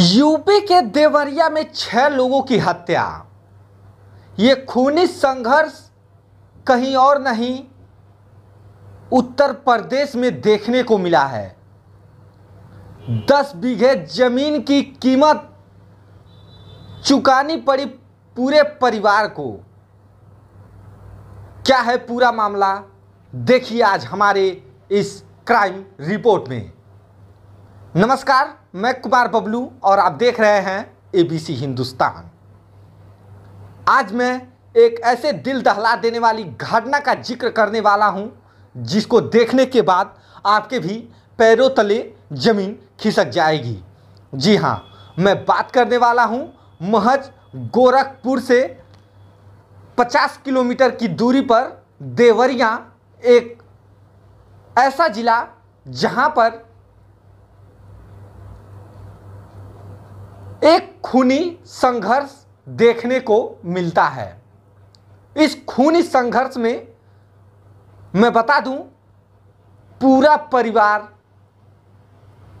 UP के देवरिया में छह लोगों की हत्या ये खूनी संघर्ष कहीं और नहीं उत्तर प्रदेश में देखने को मिला है दस बीघे जमीन की कीमत चुकानी पड़ी पूरे परिवार को क्या है पूरा मामला देखिए आज हमारे इस क्राइम रिपोर्ट में नमस्कार मैं कुमार बबलू और आप देख रहे हैं एबीसी हिंदुस्तान आज मैं एक ऐसे दिल दहला देने वाली घटना का जिक्र करने वाला हूं जिसको देखने के बाद आपके भी पैरों तले जमीन खिसक जाएगी जी हाँ मैं बात करने वाला हूं महज गोरखपुर से 50 किलोमीटर की दूरी पर देवरिया एक ऐसा ज़िला जहां पर एक खूनी संघर्ष देखने को मिलता है इस खूनी संघर्ष में मैं बता दूं पूरा परिवार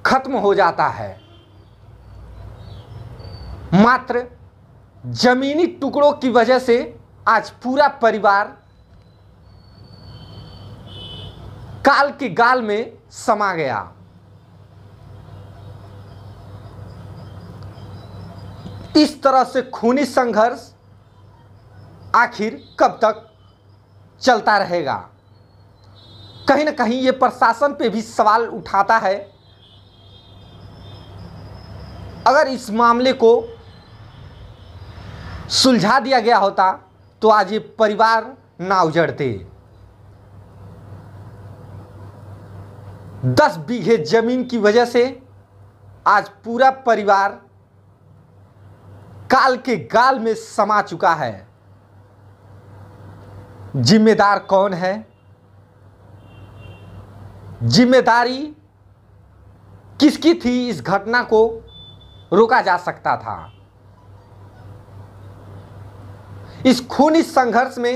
खत्म हो जाता है मात्र जमीनी टुकड़ों की वजह से आज पूरा परिवार काल के गाल में समा गया इस तरह से खूनी संघर्ष आखिर कब तक चलता रहेगा कहीं ना कहीं ये प्रशासन पे भी सवाल उठाता है अगर इस मामले को सुलझा दिया गया होता तो आज ये परिवार ना उजड़ते दस बीघे जमीन की वजह से आज पूरा परिवार काल के गाल में समा चुका है जिम्मेदार कौन है जिम्मेदारी किसकी थी इस घटना को रोका जा सकता था इस खूनी संघर्ष में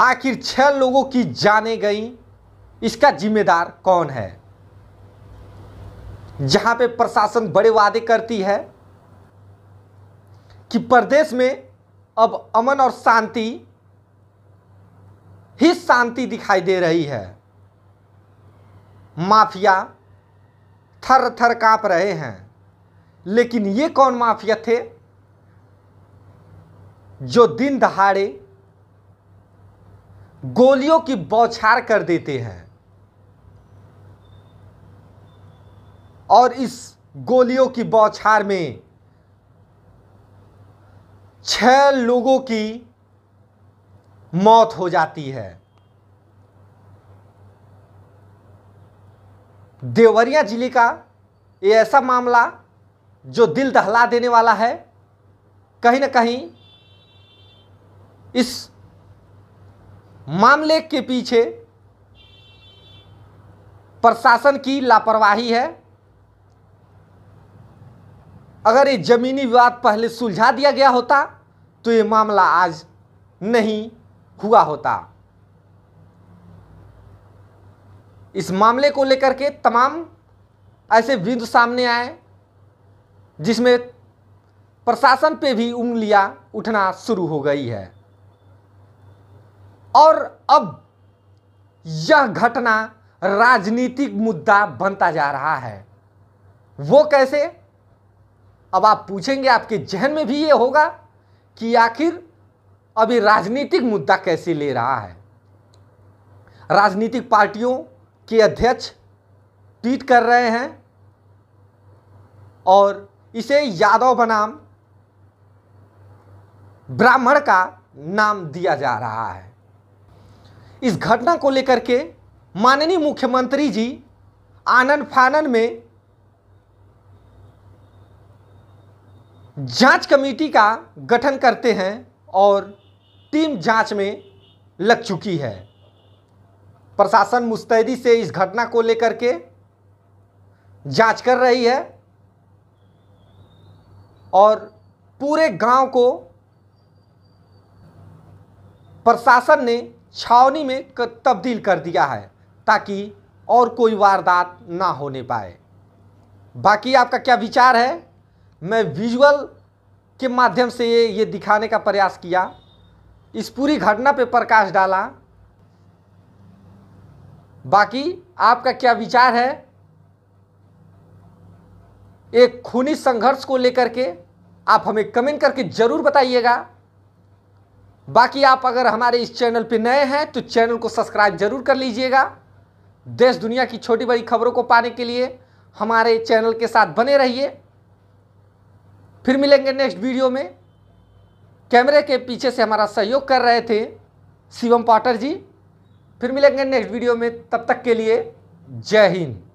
आखिर छह लोगों की जाने गई इसका जिम्मेदार कौन है जहां पे प्रशासन बड़े वादे करती है कि प्रदेश में अब अमन और शांति ही शांति दिखाई दे रही है माफिया थर थर काँप रहे हैं लेकिन ये कौन माफिया थे जो दिन दहाड़े गोलियों की बौछार कर देते हैं और इस गोलियों की बौछार में छः लोगों की मौत हो जाती है देवरिया जिले का ये ऐसा मामला जो दिल दहला देने वाला है कहीं ना कहीं इस मामले के पीछे प्रशासन की लापरवाही है अगर ये ज़मीनी विवाद पहले सुलझा दिया गया होता तो ये मामला आज नहीं हुआ होता इस मामले को लेकर के तमाम ऐसे बिंदु सामने आए जिसमें प्रशासन पे भी उंगलियां उठना शुरू हो गई है और अब यह घटना राजनीतिक मुद्दा बनता जा रहा है वो कैसे अब आप पूछेंगे आपके जहन में भी ये होगा कि आखिर अभी राजनीतिक मुद्दा कैसे ले रहा है राजनीतिक पार्टियों के अध्यक्ष ट्वीट कर रहे हैं और इसे यादव बनाम ब्राह्मण का नाम दिया जा रहा है इस घटना को लेकर के माननीय मुख्यमंत्री जी आनंद फानन में जांच कमेटी का गठन करते हैं और टीम जांच में लग चुकी है प्रशासन मुस्तैदी से इस घटना को लेकर के जांच कर रही है और पूरे गांव को प्रशासन ने छावनी में तब्दील कर दिया है ताकि और कोई वारदात ना होने पाए बाकी आपका क्या विचार है मैं विजुअल के माध्यम से ये ये दिखाने का प्रयास किया इस पूरी घटना पे प्रकाश डाला बाकी आपका क्या विचार है एक खूनी संघर्ष को लेकर के आप हमें कमेंट करके ज़रूर बताइएगा बाकी आप अगर हमारे इस चैनल पे नए हैं तो चैनल को सब्सक्राइब जरूर कर लीजिएगा देश दुनिया की छोटी बड़ी खबरों को पाने के लिए हमारे चैनल के साथ बने रहिए फिर मिलेंगे नेक्स्ट वीडियो में कैमरे के पीछे से हमारा सहयोग कर रहे थे शिवम पाटर जी फिर मिलेंगे नेक्स्ट वीडियो में तब तक के लिए जय हिंद